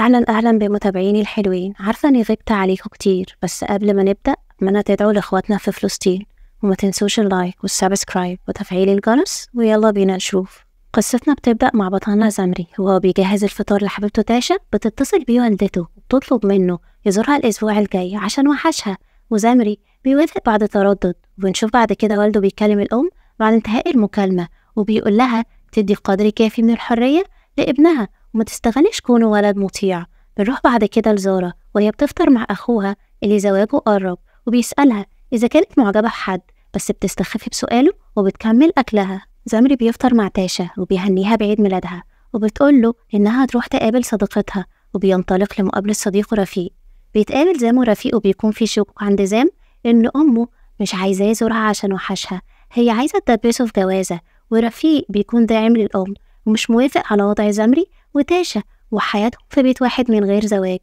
أهلا أهلا بمتابعيني الحلوين عارفة إني غبت عليكم كتير بس قبل ما نبدأ أتمنى تدعوا لإخواتنا في فلسطين وما تنسوش اللايك والسبسكرايب وتفعيل الجرس ويلا بينا نشوف قصتنا بتبدأ مع بطلنا زمري وهو بيجهز الفطار لحبيبته تاشا بتتصل بيه والدته وبتطلب منه يزورها الأسبوع الجاي عشان وحشها وزمري بيوافق بعد تردد وبنشوف بعد كده والده بيكلم الأم بعد انتهاء المكالمة وبيقول لها تدي قدر كافي من الحرية لابنها وما تستغلش كونه ولد مطيع بنروح بعد كده لزارة وهي بتفطر مع أخوها اللي زواجه قرب وبيسألها إذا كانت معجبة بحد بس بتستخفي بسؤاله وبتكمل أكلها زمري بيفطر مع تاشا وبيهنيها بعيد ميلادها وبتقول له إنها هتروح تقابل صديقتها وبينطلق لمقابلة صديقه رفيق بيتقابل زام ورفيق وبيكون في شكوك عند زام إن أمه مش عايزاه يزورها عشان وحشها هي عايزة تدبسه في جوازة ورفيق بيكون داعم للأم ومش موافق على وضع زمري وتاشا وحياتهم في بيت واحد من غير زواج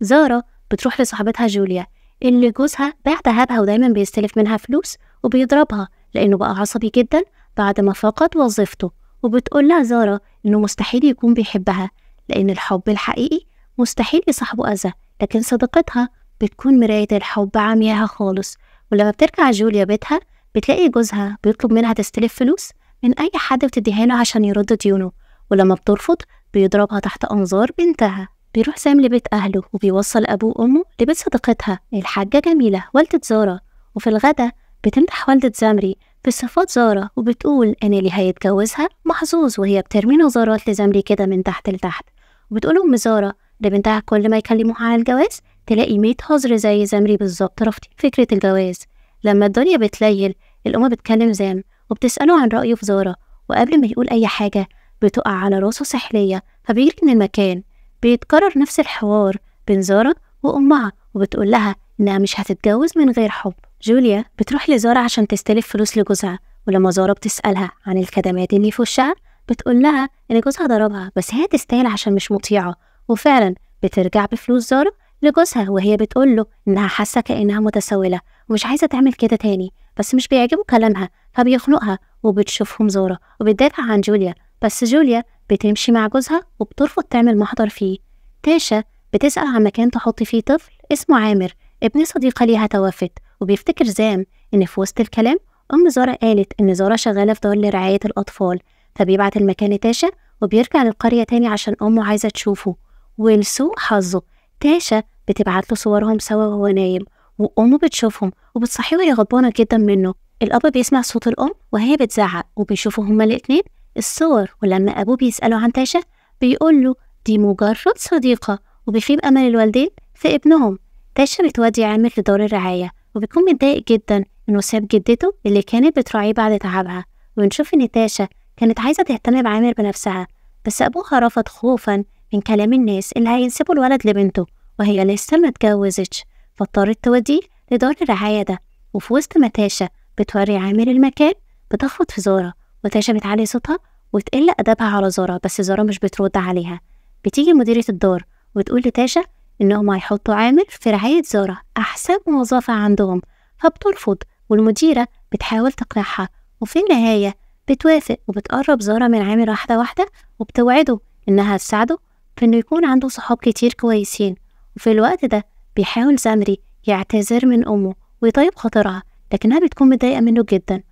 زارا بتروح لصاحبتها جوليا اللي جوزها باع ذهبها ودايما بيستلف منها فلوس وبيضربها لأنه بقى عصبي جدا بعد ما فقد وظيفته وبتقول لها زارا إنه مستحيل يكون بيحبها لأن الحب الحقيقي مستحيل يصاحبه أذى لكن صديقتها بتكون مراية الحب عمياها خالص ولما بترجع جوليا بيتها بتلاقي جوزها بيطلب منها تستلف فلوس من أي حد بتديها له عشان يرد ديونه ولما بترفض بيضربها تحت أنظار بنتها بيروح سام لبيت أهله وبيوصل أبوه وأمه لبيت صديقتها الحاجة جميلة والدة زارة وفي الغدا بتمدح والدة زمري بصفات زارة وبتقول إن اللي هيتجوزها محظوظ وهي بترمي نظرات لزمري كده من تحت لتحت وبتقول أم زارة لبنتها كل ما يكلموها عن الجواز تلاقي ميت هزر زي زمري بالظبط رافضين فكرة الجواز لما الدنيا بتليل الأم بتكلم زام وبتسأله عن رأيه في زارة وقبل ما يقول أي حاجة بتقع على راسه سحلية فبيجري من المكان بيتكرر نفس الحوار بين زارة وأمها وبتقول لها إنها مش هتتجوز من غير حب جوليا بتروح لزارة عشان تستلف فلوس لجوزها ولما زارة بتسألها عن الخدمات اللي في وشها بتقول لها إن جوزها ضربها بس هي تستاهل عشان مش مطيعة وفعلا بترجع بفلوس زارة لجوزها وهي بتقول له إنها حاسة كأنها متسولة ومش عايزة تعمل كده تاني بس مش بيعجبه كلامها فبيخنقها وبتشوفهم زارة وبتدافع عن جوليا بس جوليا بتمشي مع جوزها وبترفض تعمل محضر فيه تاشا بتسأل عن مكان تحط فيه طفل اسمه عامر ابن صديقة ليها توفت وبيفتكر زام إن في وسط الكلام أم زارة قالت إن زارة شغالة في دار لرعاية الأطفال فبيبعت المكان لتاشا وبيرجع للقرية تاني عشان أمه عايزة تشوفه ولسوء حظه تاشا بتبعت له صورهم سوا وهو نايم وأمه بتشوفهم وبتصحيه وهي غضبانة جدا منه الأب بيسمع صوت الأم وهي بتزعق وبيشوفوا هما الاتنين الصور ولما أبوه بيسأله عن تاشا بيقول له دي مجرد صديقة وبيخيب أمل الوالدين في ابنهم تاشا بتودي عامر لدار الرعاية وبيكون متضايق جدا إنه ساب جدته اللي كانت بتراعيه بعد تعبها ونشوف إن تاشا كانت عايزة تهتم بعامر بنفسها بس أبوها رفض خوفا من كلام الناس اللي هينسبوا الولد لبنته وهي لسه ما اتجوزتش فاضطرت توديه لدار الرعاية ده وفي وسط ما تاشا بتوري عامر المكان بتخبط في زارة وتاشا بتعلي صوتها وتقل أدبها على زارة بس زارة مش بترد عليها بتيجي مديرة الدار وتقول لتاشا إنهم هيحطوا عامل في رعاية زارة أحسن موظفة عندهم فبترفض والمديرة بتحاول تقنعها وفي النهاية بتوافق وبتقرب زارة من عامل واحدة واحدة وبتوعده إنها تساعده في إنه يكون عنده صحاب كتير كويسين وفي الوقت ده بيحاول زمري يعتذر من أمه ويطيب خاطرها لكنها بتكون متضايقة منه جدا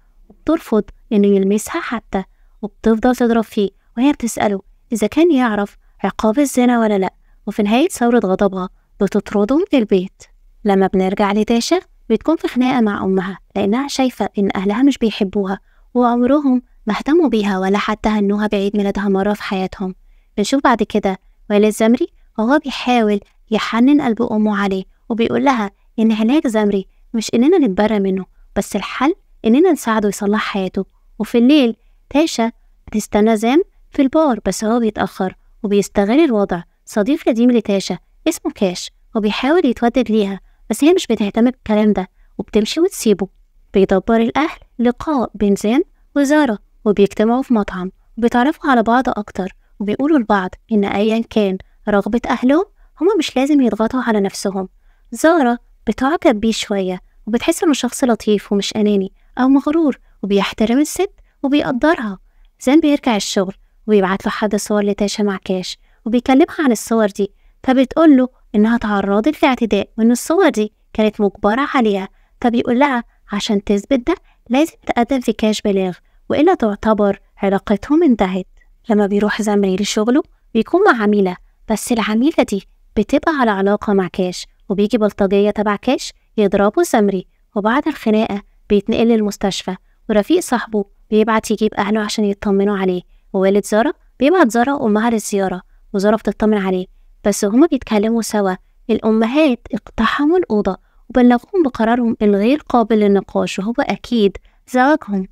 بترفض إنه يلمسها حتى وبتفضل تضرب فيه وهي بتسأله إذا كان يعرف عقاب الزنا ولا لأ وفي نهاية ثورة غضبها بتطرده من البيت لما بنرجع لتاشا بتكون في خناقة مع أمها لأنها شايفة إن أهلها مش بيحبوها وعمرهم ما اهتموا بيها ولا حتى هنوها بعيد ميلادها مرة في حياتهم بنشوف بعد كده والد زمري وهو بيحاول يحنن قلب أمه عليه وبيقول لها إن علاج زمري مش إننا نتبرى منه بس الحل إننا نساعده يصلح حياته وفي الليل تاشا بتستنى زام في البار بس هو بيتأخر وبيستغل الوضع صديق قديم لتاشا اسمه كاش وبيحاول يتودد ليها بس هي مش بتهتم بالكلام ده وبتمشي وتسيبه بيدبر الأهل لقاء بين زين وزارة وبيجتمعوا في مطعم وبيتعرفوا على بعض أكتر وبيقولوا لبعض إن أيا كان رغبة أهلهم هما مش لازم يضغطوا على نفسهم زارة بتعجب بيه شوية وبتحس إنه شخص لطيف ومش أناني أو مغرور وبيحترم الست وبيقدرها زين بيرجع الشغل وبيبعت له حد صور لتاشا مع كاش وبيكلمها عن الصور دي فبتقول له إنها تعرضت لاعتداء وإن الصور دي كانت مجبرة عليها فبيقول لها عشان تثبت ده لازم تقدم في كاش بلاغ وإلا تعتبر علاقتهم انتهت لما بيروح زميل لشغله بيكون مع عميلة بس العميلة دي بتبقى على علاقة مع كاش وبيجي بلطجية تبع كاش يضربه سمري وبعد الخناقة بيتنقل للمستشفى ورفيق صاحبه بيبعت يجيب أهله عشان يطمنوا عليه ووالد زارة بيبعت زارة أمها للزيارة وزارة بتطمن عليه بس هما بيتكلموا سوا الأمهات اقتحموا الأوضة وبلغوهم بقرارهم الغير قابل للنقاش وهو أكيد زواجهم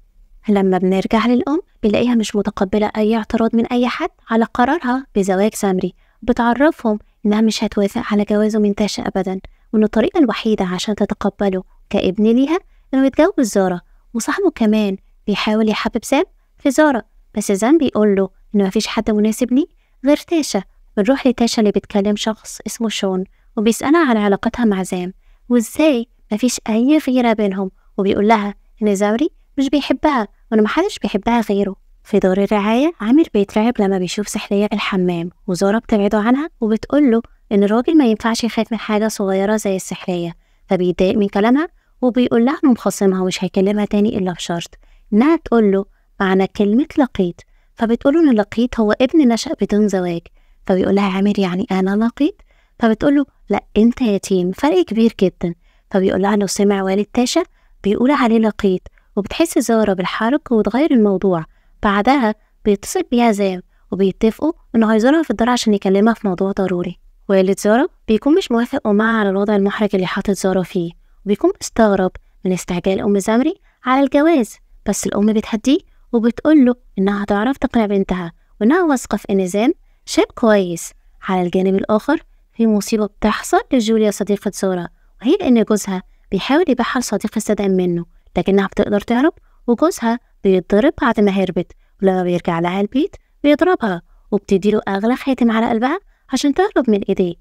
لما بنرجع للأم بنلاقيها مش متقبلة أي اعتراض من أي حد على قرارها بزواج سمري بتعرفهم إنها مش هتوافق على جوازه من تاشا أبدا وإن الطريقة الوحيدة عشان تتقبله كابن ليها كانوا يتجوز زارة وصاحبه كمان بيحاول يحبب سام في زارة بس زان بيقول له إن مفيش حد مناسب لي غير تاشا بنروح لتاشا اللي بتكلم شخص اسمه شون وبيسألها على علاقتها مع زام وإزاي مفيش أي غيرة بينهم وبيقول لها إن زوري مش بيحبها وإن محدش بيحبها غيره في دور الرعاية عامر بيترعب لما بيشوف سحلية الحمام وزارة بتبعده عنها وبتقول له إن الراجل ما ينفعش يخاف من حاجة صغيرة زي السحلية فبيتضايق من كلامها وبيقول لها مخاصمها أمم مش هيكلمها تاني إلا بشرط إنها تقول له معنى كلمة لقيت فبتقول له إن لقيت هو ابن نشأ بدون زواج فبيقول لها عامر يعني أنا لقيت فبتقول له لا أنت يتيم فرق كبير جدا فبيقول لها لو سمع والد تاشا بيقول عليه لقيت وبتحس زارة بالحرج وتغير الموضوع بعدها بيتصل بيها زاب وبيتفقوا إنه هيزورها في الدار عشان يكلمها في موضوع ضروري والد زارة بيكون مش موافق ومعها على الوضع المحرج اللي حاطط زارة فيه وبيكون مستغرب من استعجال أم زمري على الجواز بس الأم بتهديه وبتقوله إنها هتعرف تقنع بنتها وإنها واثقة في إن زين شاب كويس على الجانب الآخر في مصيبة بتحصل لجوليا صديقة سارة وهي إن جوزها بيحاول يبيعها لصديق الصدق منه لكنها بتقدر تهرب وجوزها بيتضرب بعد ما هربت ولما بيرجع لها البيت بيضربها وبتديله أغلى خاتم على قلبها عشان تهرب من إيديه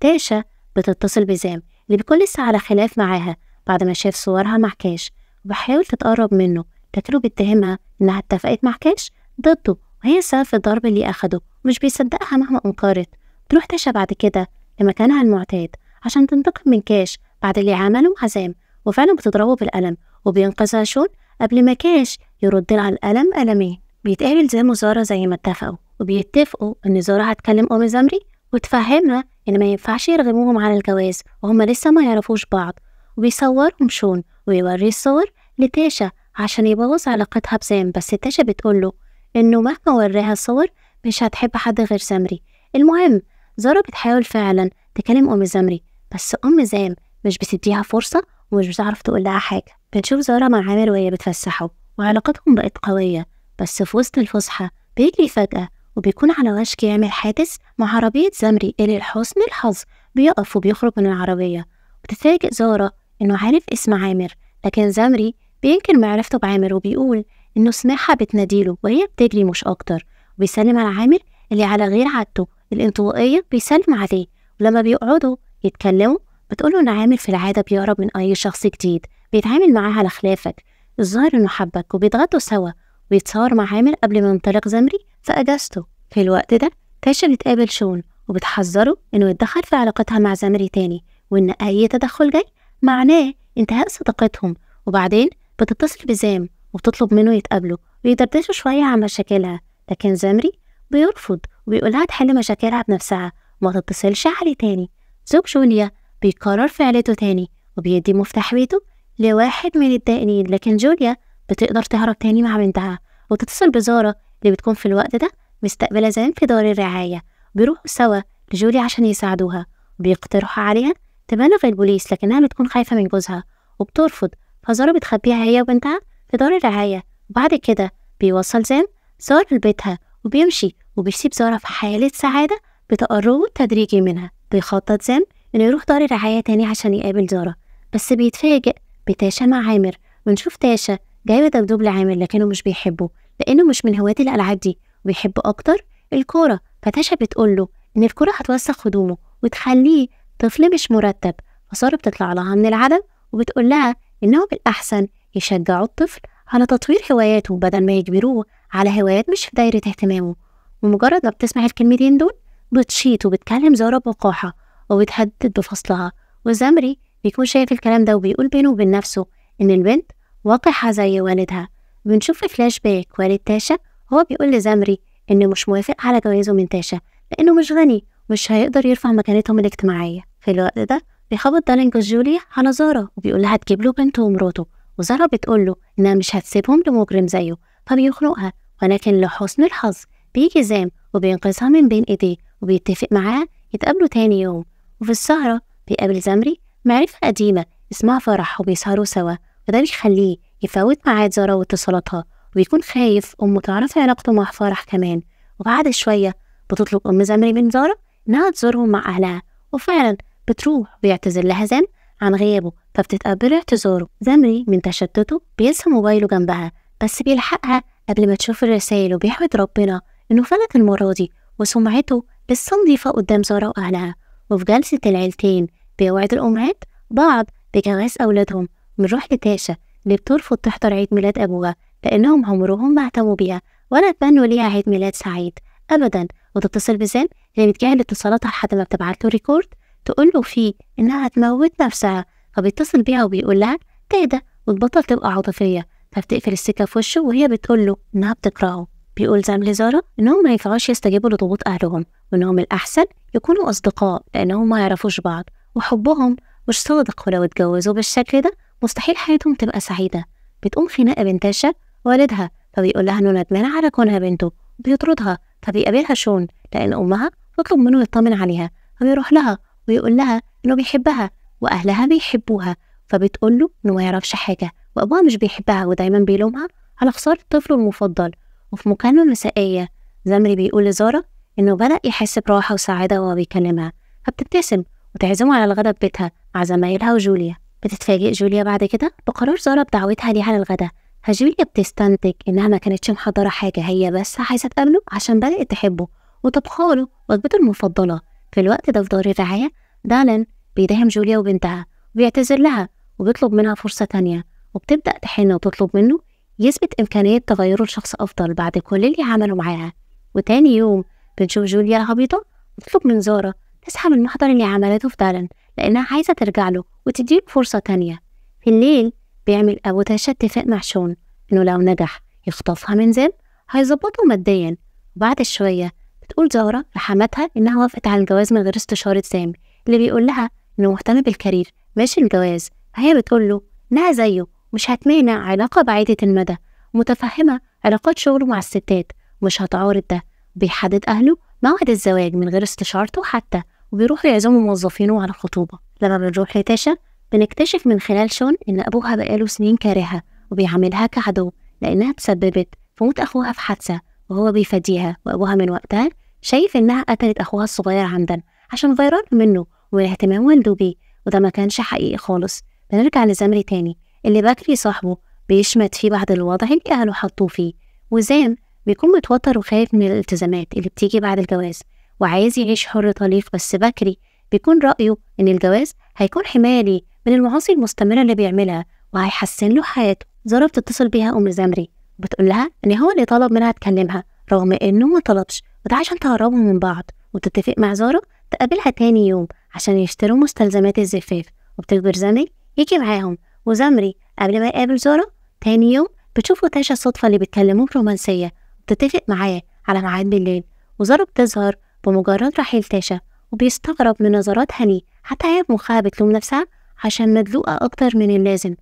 تاشا بتتصل بزام اللي بيكون لسه على خلاف معاها بعد ما شاف صورها مع كاش وبحاول تتقرب منه لكنه بيتهمها إنها اتفقت مع كاش ضده وهي السبب في الضرب اللي أخده ومش بيصدقها مهما أنكرت تروح تشا بعد كده لمكانها المعتاد عشان تنتقم من كاش بعد اللي عمله مع زام وفعلا بتضربه بالقلم وبينقذها شون قبل ما كاش يرد على الألم قلمين بيتقابل زام وزارة زي ما اتفقوا وبيتفقوا إن زارة هتكلم أم زمري وتفهمها إن ما ينفعش يرغموهم على الجواز وهم لسه ما يعرفوش بعض وبيصورهم شون ويوري الصور لتاشا عشان يبوظ علاقتها بسام بس تاشا بتقوله إنه مهما وراها الصور مش هتحب حد غير زمري المهم زارة بتحاول فعلا تكلم أم زمري بس أم زام مش بتديها فرصة ومش بتعرف تقول لها حاجة بنشوف زارة مع عامر وهي بتفسحه وعلاقتهم بقت قوية بس في وسط الفسحة بيجري فجأة وبيكون على وشك يعمل حادث مع عربية زمري اللي لحسن الحظ بيقف وبيخرج من العربية وتتفاجئ زارة إنه عارف اسم عامر لكن زمري بينكر معرفته بعامر وبيقول إنه سماحة بتناديله وهي بتجري مش أكتر وبيسلم على عامر اللي على غير عادته الانطوائية بيسلم عليه ولما بيقعدوا يتكلموا بتقوله إن عامر في العادة بيهرب من أي شخص جديد بيتعامل معاه على خلافك الظاهر إنه حبك وبيتغدوا سوا ويتصور مع عامر قبل ما ينطلق زمري في أجازته في الوقت ده تاشا بتقابل شون وبتحذره إنه يتدخل في علاقتها مع زمري تاني وإن أي تدخل جاي معناه انتهاء صداقتهم وبعدين بتتصل بزام وبتطلب منه يتقابلوا ويدردشوا شوية عن مشاكلها لكن زمري بيرفض وبيقولها تحل مشاكلها بنفسها وما تتصلش عليه تاني زوج جوليا بيقرر فعلته تاني وبيدي مفتاح بيته لواحد من الدائنين لكن جوليا بتقدر تهرب تاني مع بنتها وتتصل بزارة اللي بتكون في الوقت ده مستقبلة زين في دار الرعاية بيروحوا سوا لجولي عشان يساعدوها بيقترحوا عليها تبلغ البوليس لكنها بتكون خايفة من جوزها وبترفض فزارة بتخبيها هي وبنتها في دار الرعاية وبعد كده بيوصل زين زارة لبيتها وبيمشي وبيسيب زارة في حالة سعادة بتقربه تدريجي منها بيخطط زين إنه يروح دار الرعاية تاني عشان يقابل زارة بس بيتفاجئ بتاشا مع عامر ونشوف تاشا جايبة دبدوب لعامر لكنه مش بيحبه لأنه مش من هواة الألعاب دي ويحب أكتر الكورة فتاشا بتقول له إن الكورة هتوسخ هدومه وتخليه طفل مش مرتب فصار بتطلع لها من العدم وبتقول لها إنهم بالأحسن يشجعوا الطفل على تطوير هواياته بدل ما يجبروه على هوايات مش في دايرة اهتمامه ومجرد ما بتسمع الكلمتين دول بتشيط وبتكلم زارة بوقاحة وبتهدد بفصلها وزمري بيكون شايف الكلام ده وبيقول بينه وبين نفسه إن البنت وقحة زي والدها بنشوف فلاش باك والد تاشا هو بيقول لزمري إنه مش موافق على جوازه من تاشا لأنه مش غني ومش هيقدر يرفع مكانتهم الاجتماعية في الوقت ده بيخبط دالينج جوليا على زارا وبيقول لها تجيب له بنته ومراته وزارا بتقول له إنها مش هتسيبهم لمجرم زيه فبيخنقها ولكن لحسن الحظ بيجي زام وبينقذها من بين إيديه وبيتفق معاها يتقابلوا تاني يوم وفي السهرة بيقابل زمري معرفة قديمة اسمها فرح وبيسهروا سوا وده بيخليه يفوت ميعاد زارا واتصالاتها ويكون خايف أمه تعرف علاقته مع فرح كمان وبعد شوية بتطلب أم زمري من زارة إنها تزورهم مع أهلها وفعلا بتروح ويعتذر لها زم عن غيابه فبتتقبل اعتذاره زمري من تشتته بينسى موبايله جنبها بس بيلحقها قبل ما تشوف الرسائل وبيحمد ربنا إنه فلت المرة دي وسمعته لسه نضيفة قدام زارة وأهلها وفي جلسة العيلتين بيوعد الأمهات بعض بجواز أولادهم من روح لتاشا اللي بترفض تحضر عيد ميلاد أبوها لأنهم عمرهم ما اهتموا بيها ولا اتبنوا ليها عيد ميلاد سعيد أبدا وتتصل بزين اللي بتجاهل اتصالاتها لحد ما بتبعت له ريكورد تقول له فيه إنها هتموت نفسها فبيتصل بيها وبيقول لها تهدى وتبطل تبقى عاطفية فبتقفل السكة في وشه وهي بتقول له إنها بتكرهه بيقول زام لزارة إنهم ما ينفعوش يستجيبوا لضغوط أهلهم وإنهم الأحسن يكونوا أصدقاء لأنهم ما يعرفوش بعض وحبهم مش صادق ولو اتجوزوا بالشكل ده مستحيل حياتهم تبقى سعيدة بتقوم خناقة بنتاشا والدها فبيقول لها إنه ندمان على كونها بنته بيطردها فبيقابلها شون لأن أمها تطلب منه يطمن عليها فبيروح لها ويقول لها إنه بيحبها وأهلها بيحبوها فبتقول له إنه ما يعرفش حاجة وأبوها مش بيحبها ودايما بيلومها على خسارة طفله المفضل وفي مكالمة مسائية زمري بيقول لزارة إنه بدأ يحس براحة وسعادة وهو بيكلمها فبتبتسم وتعزمه على الغداء في بيتها مع زمايلها وجوليا بتتفاجئ جوليا بعد كده بقرار زارة بدعوتها ليها على الغداء هجيب بتستنتج انها ما كانتش محضره حاجه هي بس عايزه تقابله عشان بدات تحبه وطبخاله وجبته المفضله في الوقت ده في دار الرعايه دالن بيداهم جوليا وبنتها وبيعتذر لها وبيطلب منها فرصه تانية وبتبدا تحن وتطلب منه يثبت امكانيه تغيره لشخص افضل بعد كل اللي عمله معاها وتاني يوم بنشوف جوليا الهبيطه بتطلب من زارة تسحب المحضر اللي عملته في دالن لأنها عايزة ترجع له وتديله فرصة تانية في الليل بيعمل أبو تاشا اتفاق مع شون إنه لو نجح يخطفها من زين هيظبطه ماديا وبعد شوية بتقول زهرة لحماتها إنها وافقت على الجواز من غير استشارة سامي اللي بيقول لها إنه مهتم بالكارير مش الجواز فهي بتقول له إنها زيه مش هتمانع علاقة بعيدة المدى متفهمة علاقات شغله مع الستات مش هتعارض ده بيحدد أهله موعد الزواج من غير استشارته حتى وبيروحوا يعزموا موظفينه على الخطوبة لما بنروح لتاشا بنكتشف من خلال شون إن أبوها بقاله سنين كارهها وبيعاملها كعدو لأنها تسببت في موت أخوها في حادثة وهو بيفديها وأبوها من وقتها شايف إنها قتلت أخوها الصغير عمدا عشان فيران منه والاهتمام والده بيه وده ما كانش حقيقي خالص بنرجع لزمري تاني اللي بكري صاحبه بيشمت فيه بعد الوضع اللي أهله حطوه فيه وزام بيكون متوتر وخايف من الالتزامات اللي بتيجي بعد الجواز وعايز يعيش حر طليق بس بكري بيكون رأيه إن الجواز هيكون حماية ليه من المعاصي المستمرة اللي بيعملها وهيحسن له حياته زارة بتتصل بيها أم زمري وبتقول لها إن هو اللي طلب منها تكلمها رغم إنه ما طلبش وده عشان تهربوا من بعض وتتفق مع زارة تقابلها تاني يوم عشان يشتروا مستلزمات الزفاف وبتجبر زمري يجي معاهم وزمري قبل ما يقابل زارة تاني يوم بتشوفه تاشا الصدفة اللي بيتكلموه برومانسية وبتتفق معاه على ميعاد بالليل وزارة بتظهر بمجرد رحيل تاشا وبيستغرب من نظرات ليه حتى هي بمخها بتلوم نفسها عشان مدلوقة أكتر من اللازم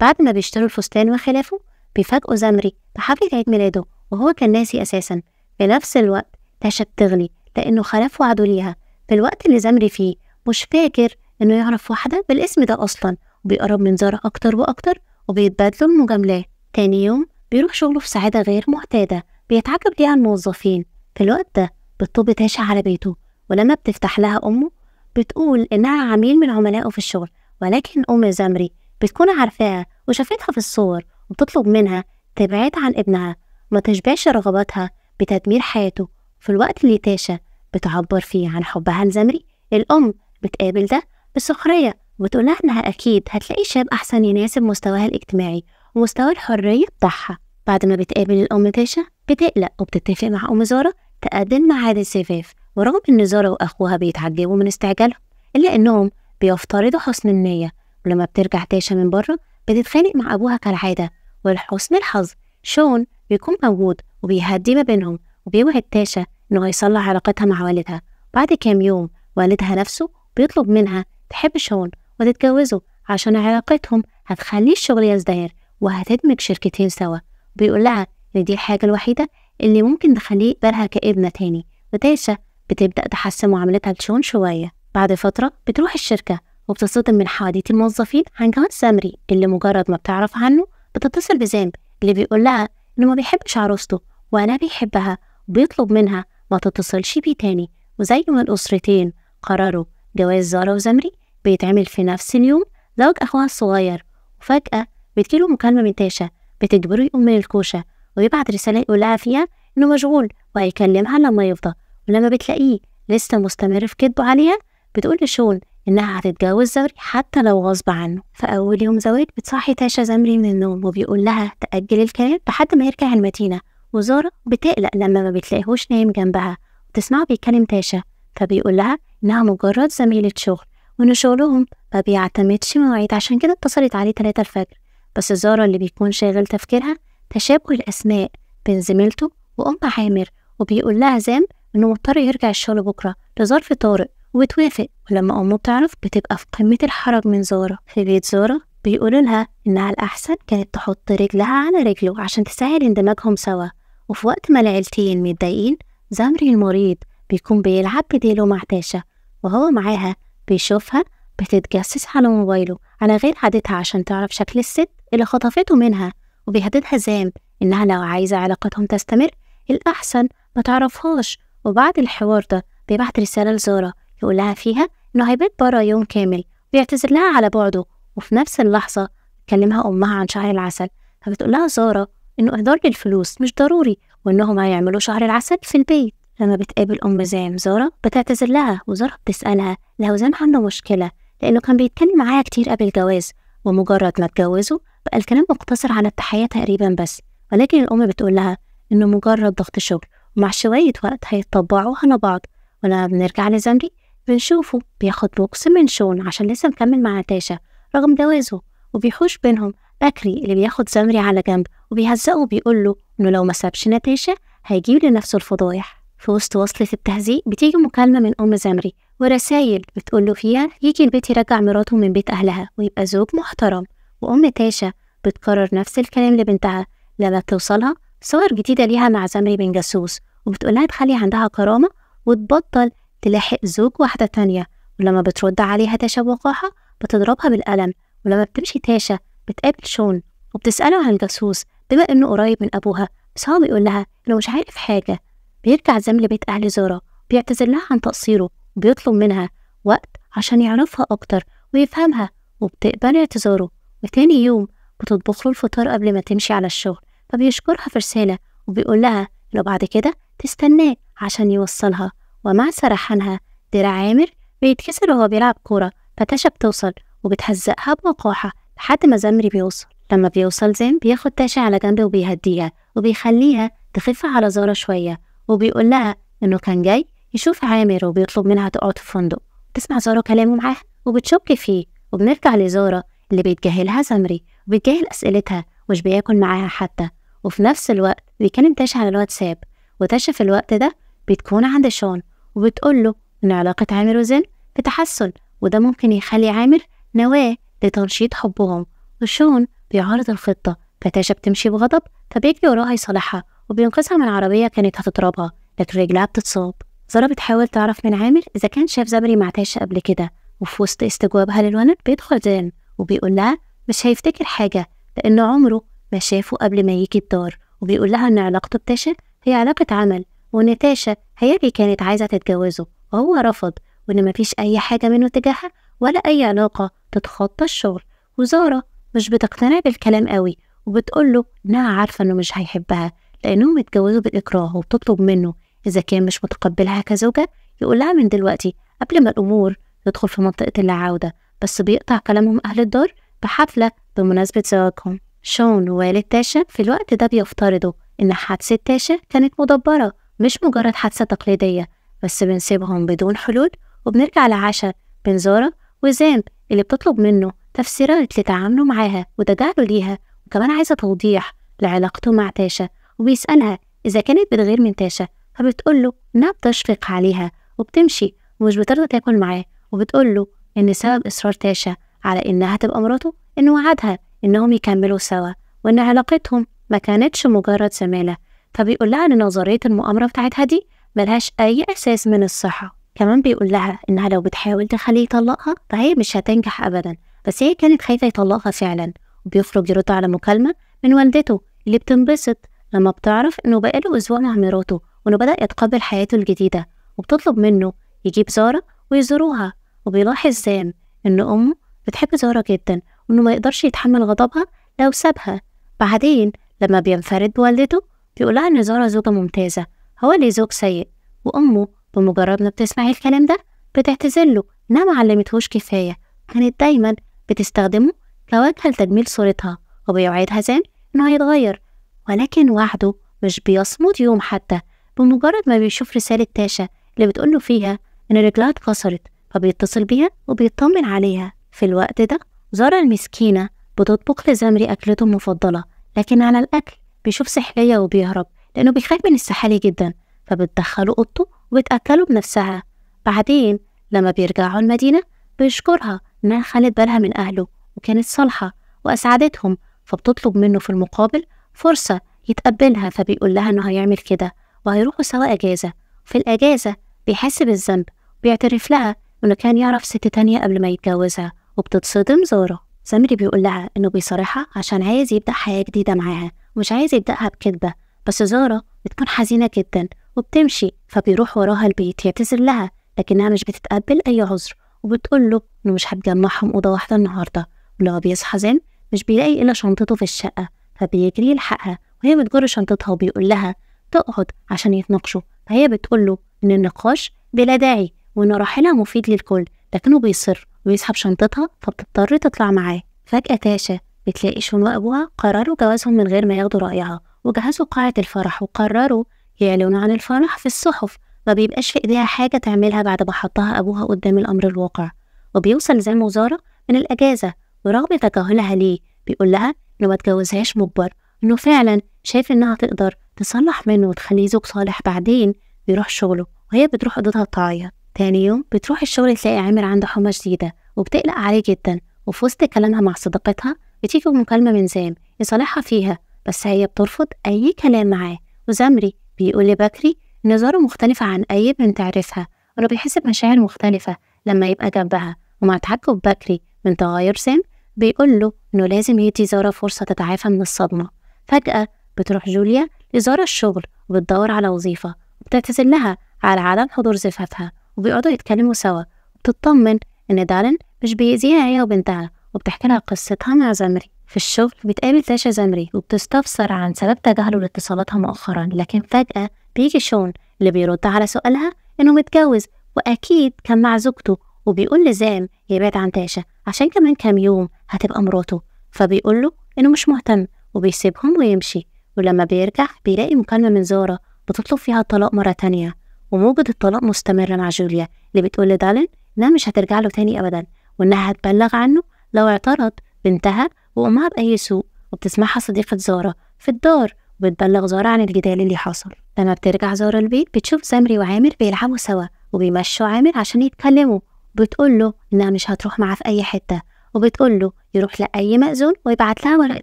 بعد ما بيشتروا الفستان وخلافه بيفاجئوا زمري بحفلة عيد ميلاده وهو كان ناسي أساسا في نفس الوقت تاشا بتغلي لأنه خلاف وعده ليها في الوقت اللي زمري فيه مش فاكر إنه يعرف واحدة بالاسم ده أصلا وبيقرب من زارة أكتر وأكتر وبيتبادلوا المجاملات تاني يوم بيروح شغله في سعادة غير معتادة بيتعجب ليها الموظفين في الوقت ده بتطب تاشا على بيته ولما بتفتح لها أمه بتقول إنها عميل من عملائه في الشغل ولكن أم زمري بتكون عارفاها وشافتها في الصور وبتطلب منها تبعد عن ابنها ما تشبعش رغباتها بتدمير حياته في الوقت اللي تاشا بتعبر فيه عن حبها لزمري الأم بتقابل ده بسخرية لها إنها أكيد هتلاقي شاب أحسن يناسب مستواها الاجتماعي ومستوى الحرية بتاعها بعد ما بتقابل الأم تاشا بتقلق وبتتفق مع أم زارة تقدم معاد الزفاف ورغم إن زارة وأخوها بيتعجبوا من استعجالهم إلا إنهم بيفترضوا حسن النية ولما بترجع تاشا من بره بتتخانق مع أبوها كالعادة ولحسن الحظ شون بيكون موجود وبيهدي ما بينهم وبيوعد تاشا إنه هيصلح علاقتها مع والدها بعد كام يوم والدها نفسه بيطلب منها تحب شون وتتجوزه عشان علاقتهم هتخلي الشغل يزدهر وهتدمج شركتين سوا بيقول لها إن دي الحاجة الوحيدة اللي ممكن تخليه يقبلها كابنة تاني وتاشا بتبدأ تحسن معاملتها لشون شوية بعد فترة بتروح الشركة وبتصدم من حواديت الموظفين عن جواز سمري اللي مجرد ما بتعرف عنه بتتصل بزامب اللي بيقول لها إنه ما بيحبش عروسته ولا بيحبها وبيطلب منها ما تتصلش بيه تاني وزي ما الأسرتين قرروا جواز زارة وزمري بيتعمل في نفس اليوم زوج أخوها الصغير وفجأة بتجيله مكالمة من تاشا بتجبره يقوم من الكوشة ويبعت رسالة يقول لها فيها إنه مشغول وهيكلمها لما يفضى ولما بتلاقيه لسه مستمر في كدبه عليها بتقول لشون إنها هتتجوز زمري حتى لو غصب عنه فأول يوم زواج بتصحي تاشا زمري من النوم وبيقول لها تأجل الكلام لحد ما يرجع المدينة وزارة بتقلق لما ما بتلاقيهوش نايم جنبها وتسمعه بيكلم تاشا فبيقول لها إنها مجرد زميلة شغل وإن شغلهم ما بيعتمدش مواعيد عشان كده اتصلت عليه تلاتة الفجر بس زارة اللي بيكون شاغل تفكيرها تشابه الأسماء بين زميلته وأم عامر وبيقول لها زام إنه مضطر يرجع الشغل بكرة لظرف طارئ وتوافق ولما أمه بتعرف بتبقى في قمة الحرج من زارة في بيت زارة بيقولوا لها إنها الأحسن كانت تحط رجلها على رجله عشان تسهل اندماجهم سوا وفي وقت ما العيلتين متضايقين زمري المريض بيكون بيلعب بديله مع تاشا وهو معاها بيشوفها بتتجسس على موبايله على غير عادتها عشان تعرف شكل الست اللي خطفته منها وبيهددها زام إنها لو عايزة علاقتهم تستمر الأحسن ما تعرفهاش وبعد الحوار ده بيبعت رسالة لزارة يقول لها فيها إنه هيبات برا يوم كامل بيعتذر لها على بعده وفي نفس اللحظة كلمها أمها عن شهر العسل فبتقول لها زارة إنه إهدار للفلوس مش ضروري وإنهم هيعملوا شهر العسل في البيت لما بتقابل أم زام زارة بتعتذر لها وزارة بتسألها لو زام عنده مشكلة لأنه كان بيتكلم معاها كتير قبل الجواز ومجرد ما اتجوزوا بقى الكلام مقتصر على التحية تقريبا بس ولكن الأم بتقول لها إنه مجرد ضغط شغل ومع شوية وقت هيتطبعوا على بعض ولما بنرجع لزمري بنشوفه بياخد بوكس من شون عشان لسه مكمل مع ناتاشا رغم جوازه وبيحوش بينهم بكري اللي بياخد زمري على جنب وبيهزقه وبيقول له إنه لو ما سابش نتاشا هيجيب لنفسه الفضايح في وسط وصلة التهزيق بتيجي مكالمة من أم زمري ورسايل بتقول له فيها يجي البيت يرجع مراته من بيت أهلها ويبقى زوج محترم وأم تاشا بتكرر نفس الكلام لبنتها لما بتوصلها صور جديدة ليها مع زمري بن جاسوس وبتقولها تخلي عندها كرامة وتبطل تلاحق زوج واحدة تانية ولما بترد عليها تاشا بوقاحة بتضربها بالقلم ولما بتمشي تاشا بتقابل شون وبتسأله عن الجاسوس بما إنه قريب من أبوها بس هو بيقول لها إنه مش عارف حاجة بيرجع زم لبيت أهل زورا بيعتذر لها عن تقصيره وبيطلب منها وقت عشان يعرفها أكتر ويفهمها وبتقبل اعتذاره وتاني يوم بتطبخ له الفطار قبل ما تمشي على الشغل فبيشكرها في رسالة وبيقول لها لو بعد كده تستناه عشان يوصلها ومع سرحانها درع عامر بيتكسر وهو بيلعب كورة فتاشا بتوصل وبتهزقها بوقاحة لحد ما زمري بيوصل لما بيوصل زين بياخد تاشا على جنب وبيهديها وبيخليها تخف على زارة شوية وبيقول لها إنه كان جاي يشوف عامر وبيطلب منها تقعد في فندق تسمع زارة كلامه معاها وبتشك فيه وبنرجع لزارة اللي بيتجاهلها زمري وبيتجاهل أسئلتها مش بياكل معاها حتى وفي نفس الوقت بيكلم تاشا على الواتساب وتاشا في الوقت ده بتكون عند شون وبتقول له إن علاقة عامر وزين في تحسن وده ممكن يخلي عامر نواة لتنشيط حبهم وشون بيعارض الخطة فتاشا بتمشي بغضب فبيجري وراها يصالحها وبينقذها من عربية كانت هتضربها لكن رجلها بتتصاب زارة بتحاول تعرف من عامر إذا كان شاف زبري مع تاشا قبل كده وفي وسط استجوابها للولد بيدخل زين وبيقول لها مش هيفتكر حاجة لأن عمره ما شافه قبل ما يجي الدار وبيقول لها إن علاقته بتاشا هي علاقة عمل ونتاشا اللي كانت عايزة تتجوزه وهو رفض وإن مفيش أي حاجة منه تجاهها ولا أي علاقة تتخطى الشغل وزارة مش بتقتنع بالكلام قوي وبتقوله إنها عارفة إنه مش هيحبها لأنهم اتجوزوا بالإكراه وبتطلب منه إذا كان مش متقبلها كزوجة يقولها من دلوقتي قبل ما الأمور تدخل في منطقة اللا بس بيقطع كلامهم أهل الدار بحفلة بمناسبة زواجهم شون ووالد تاشا في الوقت ده بيفترضوا إن حادثة تاشا كانت مدبرة مش مجرد حادثة تقليدية بس بنسيبهم بدون حلول وبنرجع لعشا بنزورة وزين اللي بتطلب منه تفسيرات لتعامله معاها وتجاهله ليها وكمان عايزة توضيح لعلاقته مع تاشا وبيسألها إذا كانت بتغير من تاشا فبتقوله إنها بتشفق عليها وبتمشي ومش بترضى تاكل معاه وبتقوله إن سبب إصرار تاشا على إنها تبقى مراته إنه وعدها إنهم يكملوا سوا وإن علاقتهم ما كانتش مجرد زمالة فبيقول لها إن نظرية المؤامرة بتاعتها دي ملهاش أي أساس من الصحة كمان بيقول لها إنها لو بتحاول تخليه يطلقها فهي مش هتنجح أبدا بس هي كانت خايفة يطلقها فعلا وبيخرج يرد على مكالمة من والدته اللي بتنبسط لما بتعرف إنه بقاله أسبوع مع مراته وإنه بدأ يتقبل حياته الجديدة وبتطلب منه يجيب زارة ويزوروها وبيلاحظ زام إن أمه بتحب زارة جدا وإنه ما يقدرش يتحمل غضبها لو سابها بعدين لما بينفرد بوالدته بيقولها إن زارة زوجة ممتازة هو اللي زوج سيء وأمه بمجرد ما بتسمع الكلام ده بتعتذرله إنها معلمتهوش كفاية كانت دايما بتستخدمه كوجهة لتجميل صورتها وبيوعدها زين إنه هيتغير ولكن وعده مش بيصمد يوم حتى بمجرد ما بيشوف رسالة تاشا اللي بتقوله فيها إن رجلها اتكسرت فبيتصل بيها وبيطمن عليها في الوقت ده زارة المسكينة بتطبخ لزمري أكلته المفضلة لكن على الأكل بيشوف سحلية وبيهرب لأنه بيخاف من السحالي جدا فبتدخله أوضته وبتأكله بنفسها بعدين لما بيرجعوا المدينة بيشكرها إنها خلت بالها من أهله وكانت صالحة وأسعدتهم فبتطلب منه في المقابل فرصة يتقبلها فبيقول لها إنه هيعمل كده وهيروحوا سوا أجازة في الأجازة بيحس بالذنب وبيعترف لها إنه كان يعرف ست تانية قبل ما يتجوزها وبتتصدم زارة سمير بيقول لها إنه بيصارحها عشان عايز يبدأ حياة جديدة معاها ومش عايز يبدأها بكذبة بس زارة بتكون حزينة جدا وبتمشي فبيروح وراها البيت يعتذر لها لكنها مش بتتقبل أي عذر وبتقول له إنه مش هتجمعهم أوضة واحدة النهاردة ولو بيصحى زين مش بيلاقي إلا شنطته في الشقة فبيجري يلحقها وهي بتجر شنطتها وبيقول لها تقعد عشان يتناقشوا فهي بتقول له إن النقاش بلا داعي وإن رحيلها مفيد للكل لكنه بيصر ويسحب شنطتها فبتضطر تطلع معاه فجأة تاشا بتلاقي شون وأبوها قرروا جوازهم من غير ما ياخدوا رأيها وجهزوا قاعة الفرح وقرروا يعلنوا عن الفرح في الصحف ما بيبقاش في إيديها حاجة تعملها بعد ما حطها أبوها قدام الأمر الواقع وبيوصل زي وزارة من الأجازة ورغم تجاهلها ليه بيقول لها إنه ما تجوزهاش مجبر إنه فعلا شايف إنها تقدر تصلح منه وتخليه زوج صالح بعدين بيروح شغله وهي بتروح أوضتها تعيط تاني يوم بتروح الشغل تلاقي عامر عنده حمى شديدة وبتقلق عليه جدا وفي وسط كلامها مع صديقتها بتيجي مكالمة من زام يصالحها فيها بس هي بترفض أي كلام معاه وزمري بيقول لبكري إن مختلفة عن أي بنت عرفها وإنه بيحس بمشاعر مختلفة لما يبقى جنبها ومع تعجب بكري من تغير سام بيقول له إنه لازم يدي زارة فرصة تتعافى من الصدمة فجأة بتروح جوليا لزارة الشغل وبتدور على وظيفة وبتعتذر لها على عدم حضور زفافها وبيقعدوا يتكلموا سوا وبتطمن إن دارين مش بيأذيها هي وبنتها وبتحكي لها قصتها مع زمري في الشغل بتقابل تاشا زمري وبتستفسر عن سبب تجاهله لاتصالاتها مؤخرا لكن فجأة بيجي شون اللي بيرد على سؤالها إنه متجوز وأكيد كان مع زوجته وبيقول لزام يبعد عن تاشا عشان كمان كام يوم هتبقى مراته فبيقول له إنه مش مهتم وبيسيبهم ويمشي ولما بيرجع بيلاقي مكالمة من زارة بتطلب فيها الطلاق مرة تانية وموجة الطلاق مستمرة مع جوليا اللي بتقول لدالين إنها مش هترجع له تاني أبدا وإنها هتبلغ عنه لو اعترض بنتها وأمها بأي سوء وبتسمعها صديقة زارة في الدار وبتبلغ زارة عن الجدال اللي حصل لما بترجع زارة البيت بتشوف سمري وعامر بيلعبوا سوا وبيمشوا عامر عشان يتكلموا بتقول له إنها مش هتروح معاه في أي حتة وبتقول له يروح لأي مأذون ويبعت لها ورقة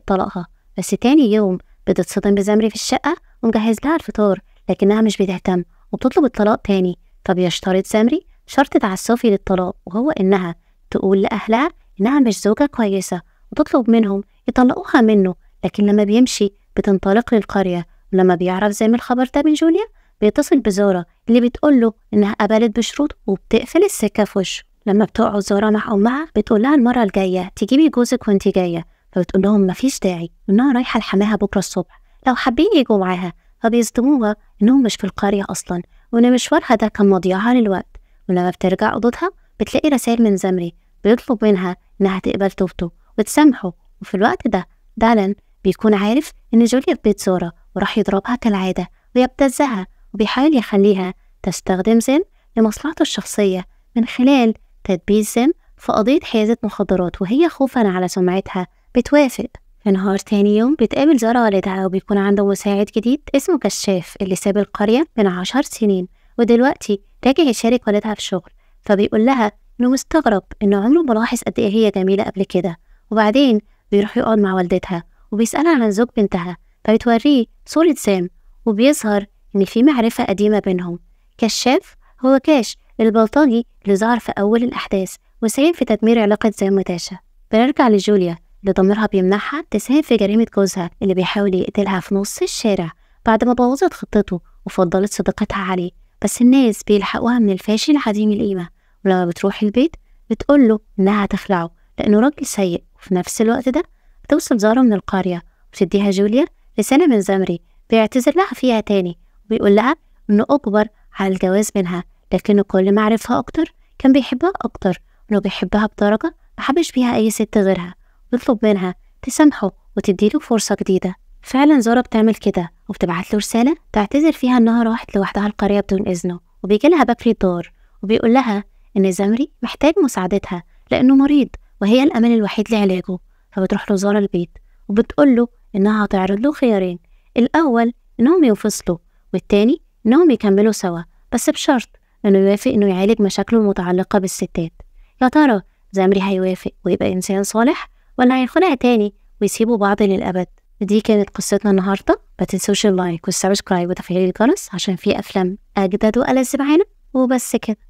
طلاقها بس تاني يوم بتتصدم بزمري في الشقة ومجهز لها الفطار لكنها مش بتهتم وبتطلب الطلاق تاني طب يشترط سامري شرط تعسفي للطلاق وهو إنها تقول لأهلها إنها مش زوجة كويسة وتطلب منهم يطلقوها منه لكن لما بيمشي بتنطلق للقرية ولما بيعرف زي ما الخبر ده من جوليا بيتصل بزارة اللي بتقول له إنها قبلت بشروط وبتقفل السكة في وشه لما بتقعد زارة مع أمها بتقول لها المرة الجاية تجيبي جوزك وانت جاية فبتقول لهم مفيش داعي إنها رايحة لحماها بكرة الصبح لو حابين يجوا معاها فبيصدموها إنهم مش في القرية أصلا وإن مشوارها ده كان مضيعها للوقت ولما بترجع أوضتها بتلاقي رسائل من زمري بيطلب منها إنها تقبل توبته وتسامحه وفي الوقت ده دالان بيكون عارف إن جوليا في بيت سورة وراح يضربها كالعادة ويبتزها وبيحاول يخليها تستخدم زين لمصلحته الشخصية من خلال تدبيس زين في قضية حيازة مخدرات وهي خوفا على سمعتها بتوافق في نهار تاني يوم بتقابل زارة والدها وبيكون عنده مساعد جديد اسمه كشاف اللي ساب القرية من عشر سنين ودلوقتي راجع يشارك والدها في شغل فبيقول لها إنه مستغرب إن عمره ما لاحظ قد إيه هي جميلة قبل كده وبعدين بيروح يقعد مع والدتها وبيسألها عن زوج بنتها فبتوريه صورة سام وبيظهر إن في معرفة قديمة بينهم كشاف هو كاش البلطجي اللي ظهر في أول الأحداث وساهم في تدمير علاقة سام وتاشا بنرجع لجوليا اللي ضميرها بيمنحها تساهم في جريمة جوزها اللي بيحاول يقتلها في نص الشارع بعد ما بوظت خطته وفضلت صداقتها عليه بس الناس بيلحقوها من الفاشل عديم القيمة ولما بتروح البيت بتقول له إنها هتخلعه لأنه راجل سيء وفي نفس الوقت ده بتوصل زارة من القرية وتديها جوليا رسالة من زمري بيعتذر لها فيها تاني وبيقول لها إنه أجبر على الجواز منها لكنه كل ما عرفها أكتر كان بيحبها أكتر ولو بيحبها بدرجة محبش بيها أي ست غيرها يطلب منها تسامحه وتديله فرصة جديدة فعلا زارة بتعمل كده وبتبعت له رسالة تعتذر فيها إنها راحت لوحدها القرية بدون إذنه وبيجيلها بكري الدار وبيقول لها إن زمري محتاج مساعدتها لأنه مريض وهي الأمل الوحيد لعلاجه فبتروح له زارة البيت وبتقول له إنها هتعرض له خيارين الأول إنهم ينفصلوا والتاني إنهم يكملوا سوا بس بشرط إنه يوافق إنه يعالج مشاكله المتعلقة بالستات يا ترى زمري هيوافق ويبقى إنسان صالح ولا هيخونها تاني ويسيبوا بعض للأبد دي كانت قصتنا النهاردة ما تنسوش اللايك والسبسكرايب وتفعيل الجرس عشان في أفلام أجدد وألذ معانا وبس كده